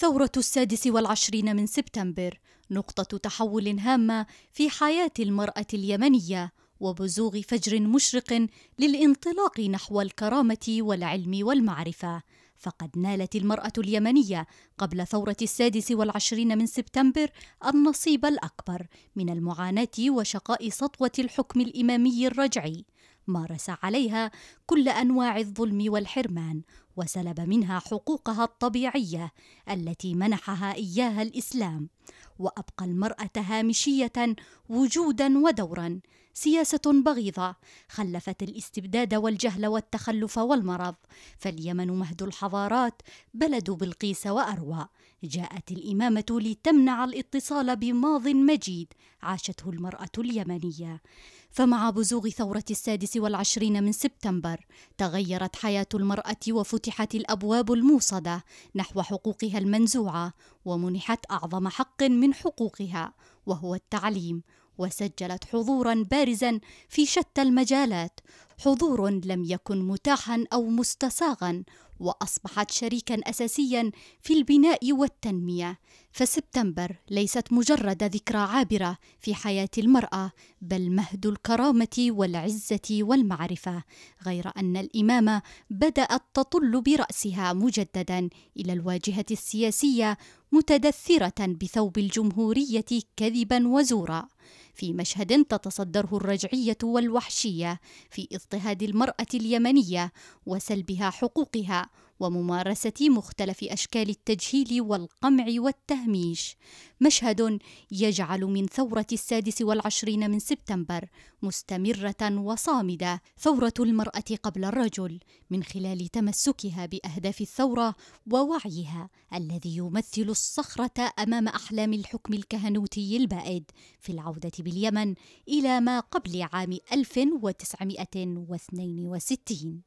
ثورة السادس والعشرين من سبتمبر نقطة تحول هامة في حياة المرأة اليمنية وبزوغ فجر مشرق للانطلاق نحو الكرامة والعلم والمعرفة فقد نالت المرأة اليمنية قبل ثورة السادس والعشرين من سبتمبر النصيب الأكبر من المعاناة وشقاء سطوة الحكم الإمامي الرجعي مارس عليها كل انواع الظلم والحرمان وسلب منها حقوقها الطبيعيه التي منحها اياها الاسلام وابقى المراه هامشيه وجودا ودورا سياسة بغيضة خلفت الاستبداد والجهل والتخلف والمرض فاليمن مهد الحضارات بلد بلقيس وأروى جاءت الإمامة لتمنع الاتصال بماض مجيد عاشته المرأة اليمنية فمع بزوغ ثورة السادس والعشرين من سبتمبر تغيرت حياة المرأة وفتحت الأبواب الموصدة نحو حقوقها المنزوعة ومنحت أعظم حق من حقوقها وهو التعليم وسجلت حضورا بارزا في شتى المجالات حضور لم يكن متاحا او مستساغا واصبحت شريكا اساسيا في البناء والتنميه فسبتمبر ليست مجرد ذكرى عابره في حياه المراه بل مهد الكرامه والعزه والمعرفه غير ان الامامه بدات تطل براسها مجددا الى الواجهه السياسيه متدثره بثوب الجمهوريه كذبا وزورا في مشهد تتصدره الرجعية والوحشية في اضطهاد المرأة اليمنية وسلبها حقوقها وممارسة مختلف أشكال التجهيل والقمع والتهميش مشهد يجعل من ثورة السادس والعشرين من سبتمبر مستمرة وصامدة ثورة المرأة قبل الرجل من خلال تمسكها بأهداف الثورة ووعيها الذي يمثل الصخرة أمام أحلام الحكم الكهنوتي البائد في العودة باليمن إلى ما قبل عام 1962